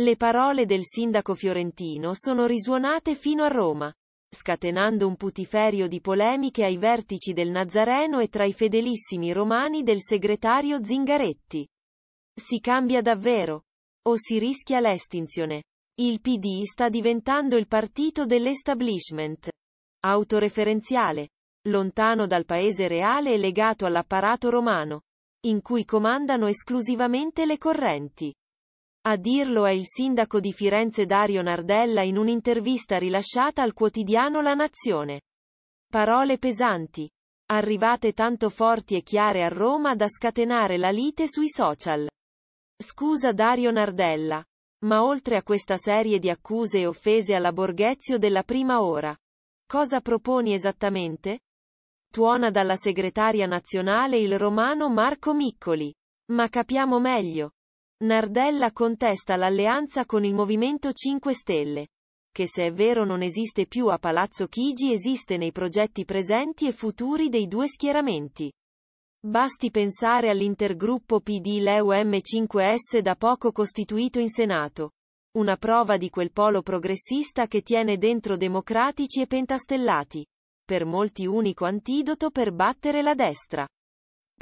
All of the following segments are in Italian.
Le parole del sindaco fiorentino sono risuonate fino a Roma, scatenando un putiferio di polemiche ai vertici del Nazareno e tra i fedelissimi romani del segretario Zingaretti. Si cambia davvero? O si rischia l'estinzione? Il PD sta diventando il partito dell'establishment. Autoreferenziale. Lontano dal paese reale e legato all'apparato romano, in cui comandano esclusivamente le correnti. A dirlo è il sindaco di Firenze Dario Nardella in un'intervista rilasciata al quotidiano La Nazione. Parole pesanti. Arrivate tanto forti e chiare a Roma da scatenare la lite sui social. Scusa Dario Nardella. Ma oltre a questa serie di accuse e offese alla Borghezio della prima ora. Cosa proponi esattamente? Tuona dalla segretaria nazionale il romano Marco Miccoli. Ma capiamo meglio. Nardella contesta l'alleanza con il Movimento 5 Stelle, che se è vero non esiste più a Palazzo Chigi esiste nei progetti presenti e futuri dei due schieramenti. Basti pensare all'intergruppo PD-LEU-M5S da poco costituito in Senato. Una prova di quel polo progressista che tiene dentro democratici e pentastellati. Per molti unico antidoto per battere la destra.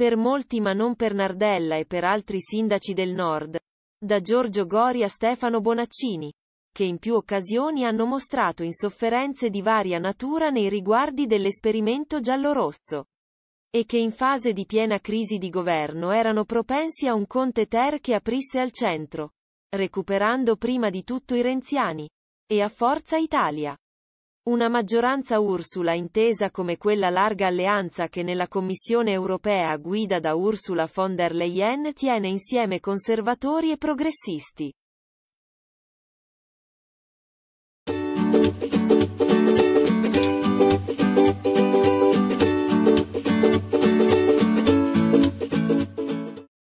Per molti ma non per Nardella e per altri sindaci del nord. Da Giorgio Gori a Stefano Bonaccini. Che in più occasioni hanno mostrato insofferenze di varia natura nei riguardi dell'esperimento giallorosso e che in fase di piena crisi di governo erano propensi a un Conte Ter che aprisse al centro, recuperando prima di tutto i renziani, e a Forza Italia. Una maggioranza Ursula intesa come quella larga alleanza che nella Commissione europea guida da Ursula von der Leyen tiene insieme conservatori e progressisti.